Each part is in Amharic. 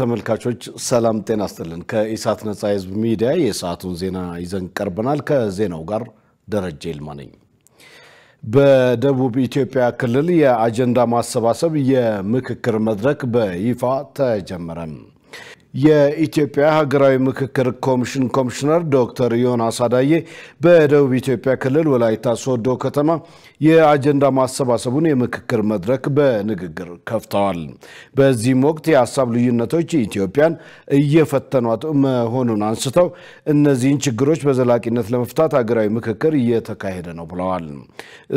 ተመልካቾች ሰላም ጤና ስጥልን። ከኢሳት ነጻ የህዝብ ሚዲያ የሰዓቱን ዜና ይዘን ቀርበናል። ከዜናው ጋር ደረጀ ይልማ ነኝ። በደቡብ ኢትዮጵያ ክልል የአጀንዳ ማሰባሰብ የምክክር መድረክ በይፋ ተጀመረም። የኢትዮጵያ ሀገራዊ ምክክር ኮሚሽን ኮሚሽነር ዶክተር ዮናስ አዳዬ በደቡብ ኢትዮጵያ ክልል ወላይታ ሶዶ ከተማ የአጀንዳ ማሰባሰቡን የምክክር መድረክ በንግግር ከፍተዋል። በዚህም ወቅት የሀሳብ ልዩነቶች ኢትዮጵያን እየፈተኗት መሆኑን አንስተው እነዚህን ችግሮች በዘላቂነት ለመፍታት ሀገራዊ ምክክር እየተካሄደ ነው ብለዋል።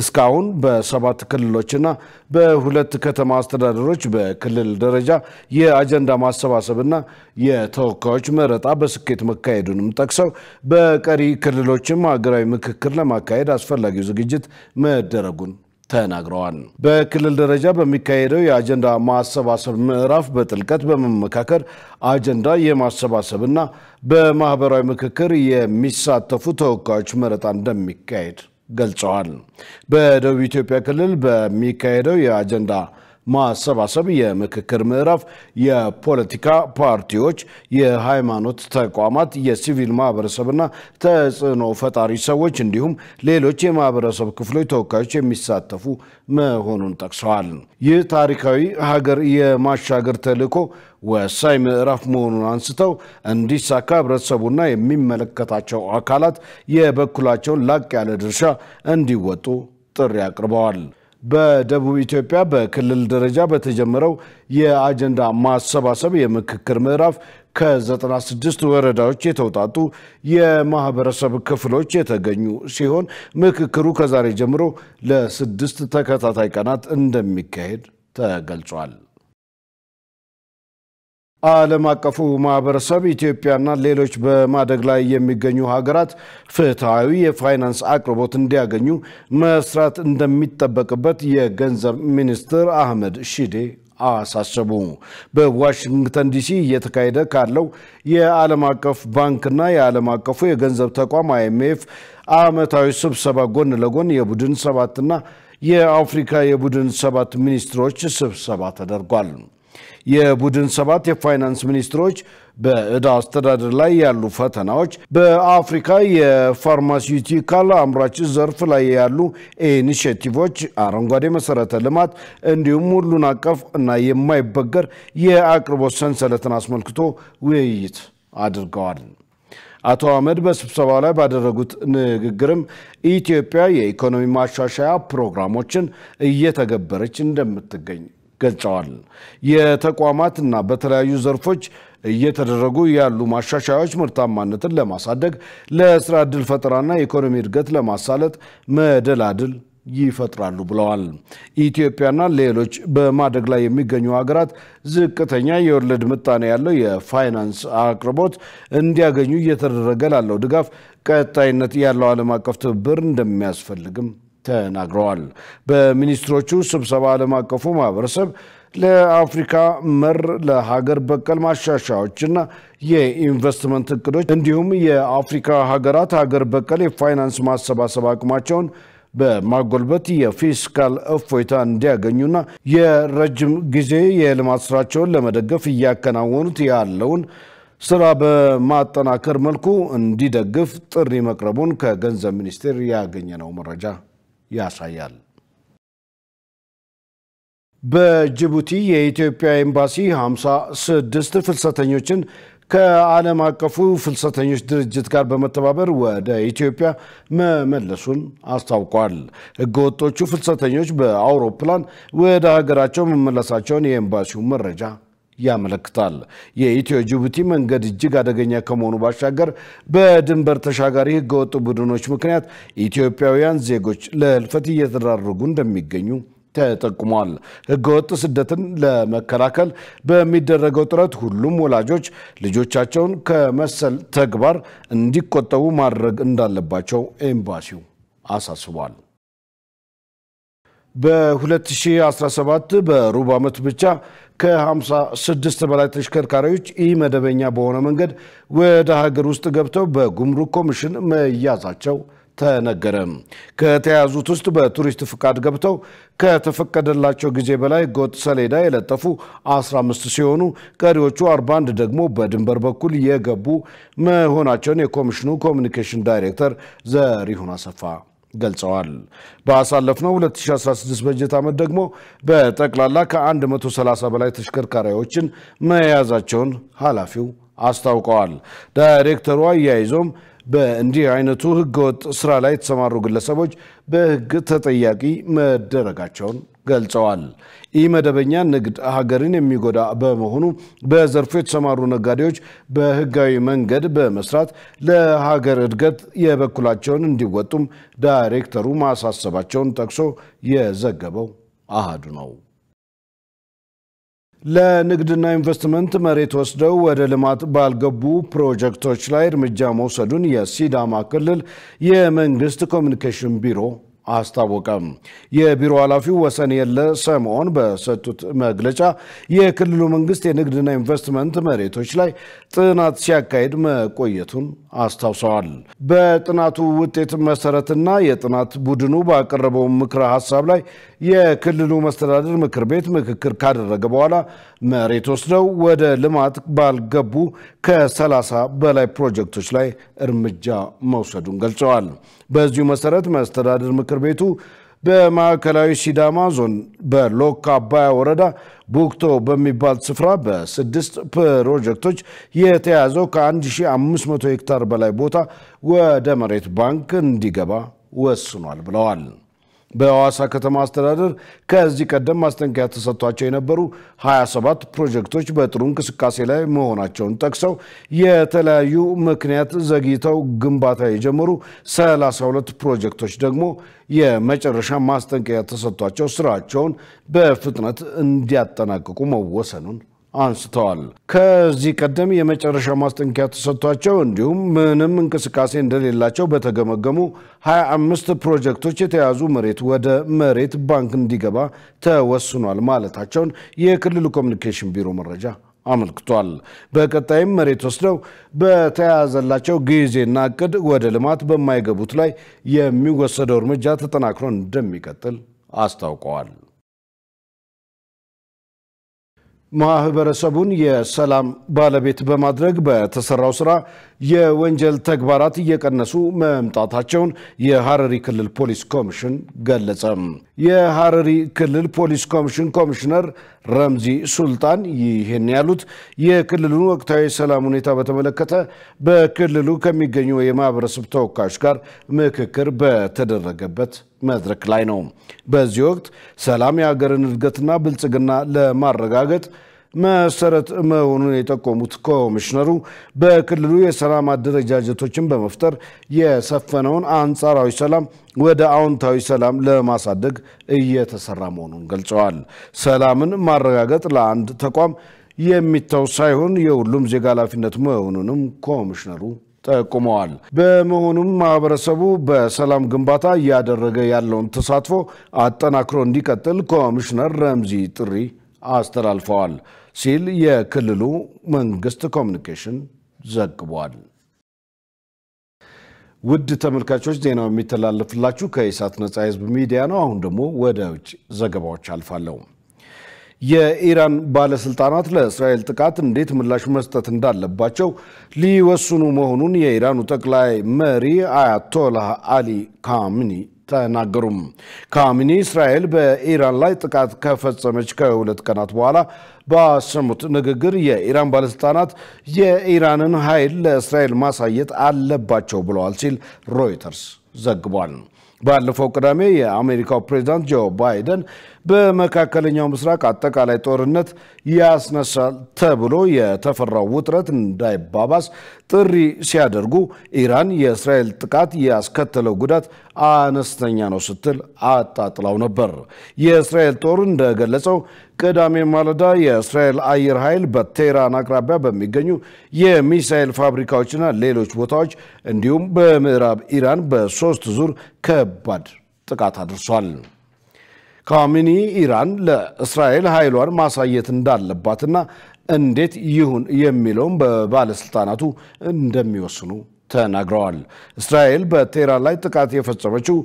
እስካሁን በሰባት ክልሎችና በሁለት ከተማ አስተዳደሮች በክልል ደረጃ የአጀንዳ ማሰባሰብና የተወካዮች መረጣ በስኬት መካሄዱንም ጠቅሰው በቀሪ ክልሎችም ሀገራዊ ምክክር ለማካሄድ አስፈላጊው ዝግጅት መደረጉን ተናግረዋል። በክልል ደረጃ በሚካሄደው የአጀንዳ ማሰባሰብ ምዕራፍ በጥልቀት በመመካከር አጀንዳ የማሰባሰብና በማህበራዊ ምክክር የሚሳተፉ ተወካዮች መረጣ እንደሚካሄድ ገልጸዋል። በደቡብ ኢትዮጵያ ክልል በሚካሄደው የአጀንዳ ማሰባሰብ የምክክር ምዕራፍ የፖለቲካ ፓርቲዎች፣ የሃይማኖት ተቋማት፣ የሲቪል ማህበረሰብና ተጽዕኖ ፈጣሪ ሰዎች እንዲሁም ሌሎች የማህበረሰብ ክፍሎች ተወካዮች የሚሳተፉ መሆኑን ጠቅሰዋል። ይህ ታሪካዊ ሀገር የማሻገር ተልዕኮ ወሳኝ ምዕራፍ መሆኑን አንስተው እንዲሳካ ህብረተሰቡና የሚመለከታቸው አካላት የበኩላቸውን ላቅ ያለ ድርሻ እንዲወጡ ጥሪ አቅርበዋል። በደቡብ ኢትዮጵያ በክልል ደረጃ በተጀመረው የአጀንዳ ማሰባሰብ የምክክር ምዕራፍ ከ96 ወረዳዎች የተውጣጡ የማህበረሰብ ክፍሎች የተገኙ ሲሆን ምክክሩ ከዛሬ ጀምሮ ለስድስት ተከታታይ ቀናት እንደሚካሄድ ተገልጿል። ዓለም አቀፉ ማህበረሰብ ኢትዮጵያና ሌሎች በማደግ ላይ የሚገኙ ሀገራት ፍትሐዊ የፋይናንስ አቅርቦት እንዲያገኙ መስራት እንደሚጠበቅበት የገንዘብ ሚኒስትር አህመድ ሺዴ አሳሰቡ። በዋሽንግተን ዲሲ እየተካሄደ ካለው የዓለም አቀፍ ባንክና የዓለም አቀፉ የገንዘብ ተቋም አይኤምኤፍ ዓመታዊ ስብሰባ ጎን ለጎን የቡድን ሰባትና የአፍሪካ የቡድን ሰባት ሚኒስትሮች ስብሰባ ተደርጓል። የቡድን ሰባት የፋይናንስ ሚኒስትሮች በዕዳ አስተዳደር ላይ ያሉ ፈተናዎች፣ በአፍሪካ የፋርማሲውቲካል አምራች ዘርፍ ላይ ያሉ ኢኒሽቲቮች፣ አረንጓዴ መሰረተ ልማት እንዲሁም ሁሉን አቀፍ እና የማይበገር የአቅርቦት ሰንሰለትን አስመልክቶ ውይይት አድርገዋል። አቶ አህመድ በስብሰባው ላይ ባደረጉት ንግግርም ኢትዮጵያ የኢኮኖሚ ማሻሻያ ፕሮግራሞችን እየተገበረች እንደምትገኝ ገልጸዋል። የተቋማትና በተለያዩ ዘርፎች እየተደረጉ ያሉ ማሻሻያዎች ምርታማነትን ለማሳደግ ለስራ ዕድል ፈጠራና የኢኮኖሚ እድገት ለማሳለጥ መደላድል ይፈጥራሉ ብለዋል። ኢትዮጵያና ሌሎች በማደግ ላይ የሚገኙ ሀገራት ዝቅተኛ የወለድ ምጣኔ ያለው የፋይናንስ አቅርቦት እንዲያገኙ እየተደረገ ላለው ድጋፍ ቀጣይነት ያለው ዓለም አቀፍ ትብብር እንደሚያስፈልግም ተናግረዋል። በሚኒስትሮቹ ስብሰባ ዓለም አቀፉ ማህበረሰብ ለአፍሪካ መር ለሀገር በቀል ማሻሻያዎችና የኢንቨስትመንት እቅዶች እንዲሁም የአፍሪካ ሀገራት ሀገር በቀል የፋይናንስ ማሰባሰብ አቅማቸውን በማጎልበት የፊስካል እፎይታ እንዲያገኙና የረጅም ጊዜ የልማት ስራቸውን ለመደገፍ እያከናወኑት ያለውን ስራ በማጠናከር መልኩ እንዲደግፍ ጥሪ መቅረቡን ከገንዘብ ሚኒስቴር ያገኘነው መረጃ ያሳያል። በጅቡቲ የኢትዮጵያ ኤምባሲ 56 ፍልሰተኞችን ከዓለም አቀፉ ፍልሰተኞች ድርጅት ጋር በመተባበር ወደ ኢትዮጵያ መመለሱን አስታውቋል። ሕገወጦቹ ፍልሰተኞች በአውሮፕላን ወደ ሀገራቸው መመለሳቸውን የኤምባሲው መረጃ ያመለክታል። የኢትዮ ጅቡቲ መንገድ እጅግ አደገኛ ከመሆኑ ባሻገር በድንበር ተሻጋሪ ህገወጥ ቡድኖች ምክንያት ኢትዮጵያውያን ዜጎች ለህልፈት እየተዳረጉ እንደሚገኙ ተጠቁሟል። ህገወጥ ስደትን ለመከላከል በሚደረገው ጥረት ሁሉም ወላጆች ልጆቻቸውን ከመሰል ተግባር እንዲቆጠቡ ማድረግ እንዳለባቸው ኤምባሲው አሳስቧል። በ2017 በሩብ ዓመት ብቻ ከ56 በላይ ተሽከርካሪዎች መደበኛ በሆነ መንገድ ወደ ሀገር ውስጥ ገብተው በጉምሩክ ኮሚሽን መያዛቸው ተነገረ። ከተያዙት ውስጥ በቱሪስት ፍቃድ ገብተው ከተፈቀደላቸው ጊዜ በላይ ጎጥ ሰሌዳ የለጠፉ 15 ሲሆኑ ቀሪዎቹ 41 ደግሞ በድንበር በኩል የገቡ መሆናቸውን የኮሚሽኑ ኮሚኒኬሽን ዳይሬክተር ዘሪሁን አሰፋ ገልጸዋል። በአሳለፍነው 2016 በጀት ዓመት ደግሞ በጠቅላላ ከ130 በላይ ተሽከርካሪዎችን መያዛቸውን ኃላፊው አስታውቀዋል። ዳይሬክተሩ አያይዞም በእንዲህ አይነቱ ህገወጥ ስራ ላይ የተሰማሩ ግለሰቦች በህግ ተጠያቂ መደረጋቸውን ገልጸዋል። ይህ መደበኛ ንግድ ሀገርን የሚጎዳ በመሆኑ በዘርፉ የተሰማሩ ነጋዴዎች በህጋዊ መንገድ በመስራት ለሀገር እድገት የበኩላቸውን እንዲወጡም ዳይሬክተሩ ማሳሰባቸውን ጠቅሶ የዘገበው አሃዱ ነው። ለንግድና ኢንቨስትመንት መሬት ወስደው ወደ ልማት ባልገቡ ፕሮጀክቶች ላይ እርምጃ መውሰዱን የሲዳማ ክልል የመንግስት ኮሚኒኬሽን ቢሮ አስታወቀም። የቢሮ ኃላፊው ወሰን የለ ሰሞን በሰጡት መግለጫ የክልሉ መንግስት የንግድና ኢንቨስትመንት መሬቶች ላይ ጥናት ሲያካሄድ መቆየቱን አስታውሰዋል። በጥናቱ ውጤት መሰረትና የጥናት ቡድኑ ባቀረበው ምክረ ሀሳብ ላይ የክልሉ መስተዳደር ምክር ቤት ምክክር ካደረገ በኋላ መሬት ወስደው ወደ ልማት ባልገቡ ከ30 በላይ ፕሮጀክቶች ላይ እርምጃ መውሰዱን ገልጸዋል። በዚሁ መሰረት መስተዳደር ምክር ቤቱ በማዕከላዊ ሲዳማ ዞን በሎካ አባያ ወረዳ ቡክቶ በሚባል ስፍራ በስድስት ፕሮጀክቶች የተያዘው ከ1500 ሄክታር በላይ ቦታ ወደ መሬት ባንክ እንዲገባ ወስኗል ብለዋል። በሐዋሳ ከተማ አስተዳደር ከዚህ ቀደም ማስጠንቀቂያ ተሰጥቷቸው የነበሩ 27 ፕሮጀክቶች በጥሩ እንቅስቃሴ ላይ መሆናቸውን ጠቅሰው የተለያዩ ምክንያት ዘግይተው ግንባታ የጀመሩ 32 ፕሮጀክቶች ደግሞ የመጨረሻ ማስጠንቀቂያ ተሰጥቷቸው ስራቸውን በፍጥነት እንዲያጠናቅቁ መወሰኑን አንስተዋል። ከዚህ ቀደም የመጨረሻ ማስጠንቀቂያ ተሰጥቷቸው እንዲሁም ምንም እንቅስቃሴ እንደሌላቸው በተገመገሙ 25 ፕሮጀክቶች የተያዙ መሬት ወደ መሬት ባንክ እንዲገባ ተወስኗል ማለታቸውን የክልሉ ኮሚኒኬሽን ቢሮ መረጃ አመልክቷል። በቀጣይም መሬት ወስደው በተያያዘላቸው ጊዜና እቅድ ወደ ልማት በማይገቡት ላይ የሚወሰደው እርምጃ ተጠናክሮ እንደሚቀጥል አስታውቀዋል። ማህበረሰቡን የሰላም ባለቤት በማድረግ በተሰራው ስራ የወንጀል ተግባራት እየቀነሱ መምጣታቸውን የሐረሪ ክልል ፖሊስ ኮሚሽን ገለጸ። የሐረሪ ክልል ፖሊስ ኮሚሽን ኮሚሽነር ረምዚ ሱልጣን ይህን ያሉት የክልሉን ወቅታዊ ሰላም ሁኔታ በተመለከተ በክልሉ ከሚገኙ የማህበረሰብ ተወካዮች ጋር ምክክር በተደረገበት መድረክ ላይ ነው። በዚህ ወቅት ሰላም የሀገርን እድገትና ብልጽግና ለማረጋገጥ መሰረት መሆኑን የጠቆሙት ኮሚሽነሩ በክልሉ የሰላም አደረጃጀቶችን በመፍጠር የሰፈነውን አንጻራዊ ሰላም ወደ አዎንታዊ ሰላም ለማሳደግ እየተሰራ መሆኑን ገልጸዋል። ሰላምን ማረጋገጥ ለአንድ ተቋም የሚተው ሳይሆን የሁሉም ዜጋ ኃላፊነት መሆኑንም ኮሚሽነሩ ጠቁመዋል። በመሆኑም ማህበረሰቡ በሰላም ግንባታ እያደረገ ያለውን ተሳትፎ አጠናክሮ እንዲቀጥል ኮሚሽነር ረምዚ ጥሪ አስተላልፈዋል። ሲል የክልሉ መንግስት ኮሚኒኬሽን ዘግቧል። ውድ ተመልካቾች ዜናው የሚተላለፍላችሁ ከኢሳት ነጻ ህዝብ ሚዲያ ነው። አሁን ደግሞ ወደ ውጭ ዘገባዎች አልፋለሁ። የኢራን ባለስልጣናት ለእስራኤል ጥቃት እንዴት ምላሽ መስጠት እንዳለባቸው ሊወስኑ መሆኑን የኢራኑ ጠቅላይ መሪ አያቶላህ አሊ ካሚኒ ተናገሩም። ካሚኒ እስራኤል በኢራን ላይ ጥቃት ከፈጸመች ከሁለት ቀናት በኋላ ባሰሙት ንግግር የኢራን ባለስልጣናት የኢራንን ኃይል ለእስራኤል ማሳየት አለባቸው ብለዋል ሲል ሮይተርስ ዘግቧል። ባለፈው ቅዳሜ የአሜሪካው ፕሬዚዳንት ጆ ባይደን በመካከለኛው ምስራቅ አጠቃላይ ጦርነት ያስነሳል ተብሎ የተፈራው ውጥረት እንዳይባባስ ጥሪ ሲያደርጉ ኢራን የእስራኤል ጥቃት ያስከተለው ጉዳት አነስተኛ ነው ስትል አጣጥላው ነበር። የእስራኤል ጦር እንደገለጸው ቅዳሜ ማለዳ የእስራኤል አየር ኃይል በቴህራን አቅራቢያ በሚገኙ የሚሳኤል ፋብሪካዎችና ሌሎች ቦታዎች እንዲሁም በምዕራብ ኢራን በሶስት ዙር ከባድ ጥቃት አድርሷል። ካሚኒ ኢራን ለእስራኤል ኃይሏን ማሳየት እንዳለባትና እንዴት ይሁን የሚለውም በባለስልጣናቱ እንደሚወስኑ ተናግረዋል። እስራኤል በቴህራን ላይ ጥቃት የፈጸመችው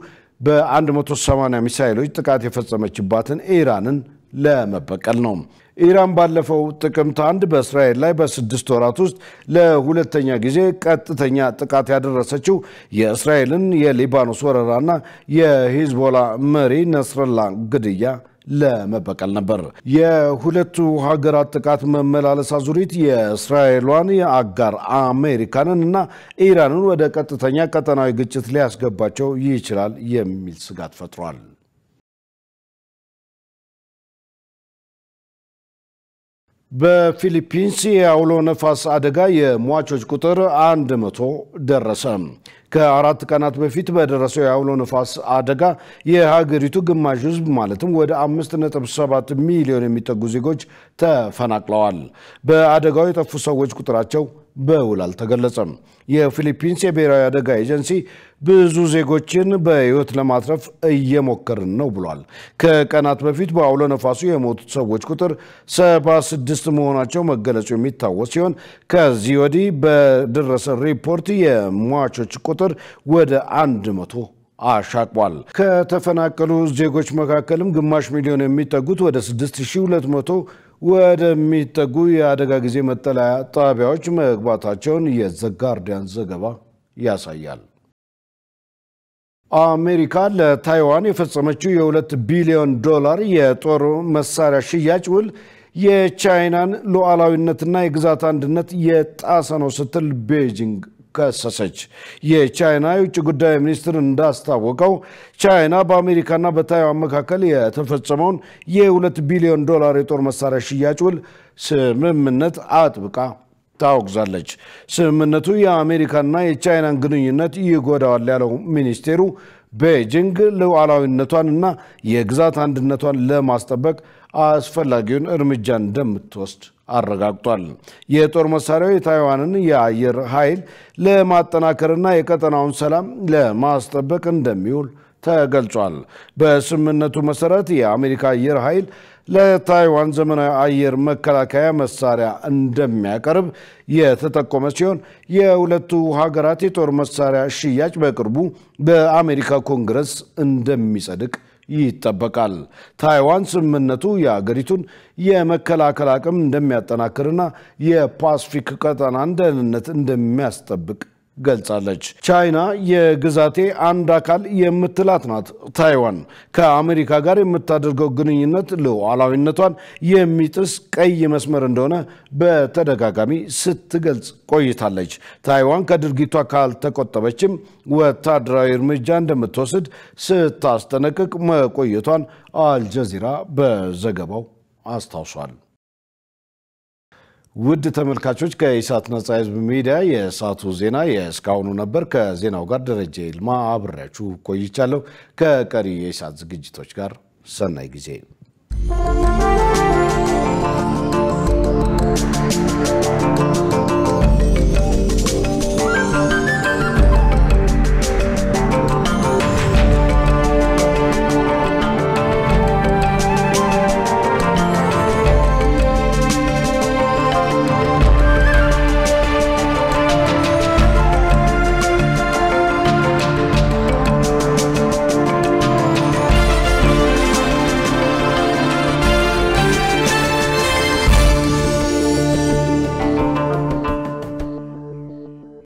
በ180 ሚሳይሎች ጥቃት የፈጸመችባትን ኢራንን ለመበቀል ነው። ኢራን ባለፈው ጥቅምት አንድ በእስራኤል ላይ በስድስት ወራት ውስጥ ለሁለተኛ ጊዜ ቀጥተኛ ጥቃት ያደረሰችው የእስራኤልን የሊባኖስ ወረራና የሂዝቦላ መሪ ነስረላ ግድያ ለመበቀል ነበር። የሁለቱ ሀገራት ጥቃት መመላለስ አዙሪት የእስራኤሏን የአጋር አሜሪካንን እና ኢራንን ወደ ቀጥተኛ ቀጠናዊ ግጭት ሊያስገባቸው ይችላል የሚል ስጋት ፈጥሯል። በፊሊፒንስ የአውሎ ነፋስ አደጋ የሟቾች ቁጥር 100 ደረሰ። ከአራት ቀናት በፊት በደረሰው የአውሎ ነፋስ አደጋ የሀገሪቱ ግማሽ ሕዝብ ማለትም ወደ 5.7 ሚሊዮን የሚጠጉ ዜጎች ተፈናቅለዋል። በአደጋው የጠፉ ሰዎች ቁጥራቸው በውል አልተገለጸም። የፊሊፒንስ የብሔራዊ አደጋ ኤጀንሲ ብዙ ዜጎችን በሕይወት ለማትረፍ እየሞከርን ነው ብሏል። ከቀናት በፊት በአውሎ ነፋሱ የሞቱት ሰዎች ቁጥር 76 መሆናቸው መገለጹ የሚታወስ ሲሆን ከዚህ ወዲህ በደረሰ ሪፖርት የሟቾች ቁጥር ወደ 100 አሻቅቧል። ከተፈናቀሉ ዜጎች መካከልም ግማሽ ሚሊዮን የሚጠጉት ወደ 6200 ወደሚጠጉ የአደጋ ጊዜ መጠለያ ጣቢያዎች መግባታቸውን የዘጋርዲያን ዘገባ ያሳያል። አሜሪካ ለታይዋን የፈጸመችው የሁለት ቢሊዮን ዶላር የጦር መሳሪያ ሽያጭ ውል የቻይናን ሉዓላዊነትና የግዛት አንድነት የጣሰ ነው ስትል ቤጂንግ ከሰሰች። የቻይና የውጭ ጉዳይ ሚኒስትር እንዳስታወቀው ቻይና በአሜሪካና በታይዋን መካከል የተፈጸመውን የ የ2 ቢሊዮን ዶላር የጦር መሳሪያ ሽያጭ ውል ስምምነት አጥብቃ ታወግዛለች። ስምምነቱ የአሜሪካና የቻይናን ግንኙነት ይጎዳዋል ያለው ሚኒስቴሩ ቤጂንግ ሉዓላዊነቷንና የግዛት አንድነቷን ለማስጠበቅ አስፈላጊውን እርምጃ እንደምትወስድ አረጋግጧል። የጦር መሳሪያው የታይዋንን የአየር ኃይል ለማጠናከርና የቀጠናውን ሰላም ለማስጠበቅ እንደሚውል ተገልጿል። በስምምነቱ መሰረት የአሜሪካ አየር ኃይል ለታይዋን ዘመናዊ አየር መከላከያ መሳሪያ እንደሚያቀርብ የተጠቆመ ሲሆን የሁለቱ ሀገራት የጦር መሳሪያ ሽያጭ በቅርቡ በአሜሪካ ኮንግረስ እንደሚጸድቅ ይጠበቃል። ታይዋን ስምምነቱ የአገሪቱን የመከላከል አቅም እንደሚያጠናክርና የፓስፊክ ቀጠናን ደህንነት እንደሚያስጠብቅ ገልጻለች። ቻይና የግዛቴ አንድ አካል የምትላት ናት ታይዋን ከአሜሪካ ጋር የምታደርገው ግንኙነት ሉዓላዊነቷን የሚጥስ ቀይ መስመር እንደሆነ በተደጋጋሚ ስትገልጽ ቆይታለች። ታይዋን ከድርጊቷ ካልተቆጠበችም ወታደራዊ እርምጃ እንደምትወስድ ስታስጠነቅቅ መቆየቷን አልጀዚራ በዘገባው አስታውሷል። ውድ ተመልካቾች ከኢሳት ነጻ ህዝብ ሚዲያ የእሳቱ ዜና የእስካሁኑ ነበር። ከዜናው ጋር ደረጀ ይልማ አብሬያችሁ ቆይቻለሁ። ከቀሪ የኢሳት ዝግጅቶች ጋር ሰናይ ጊዜ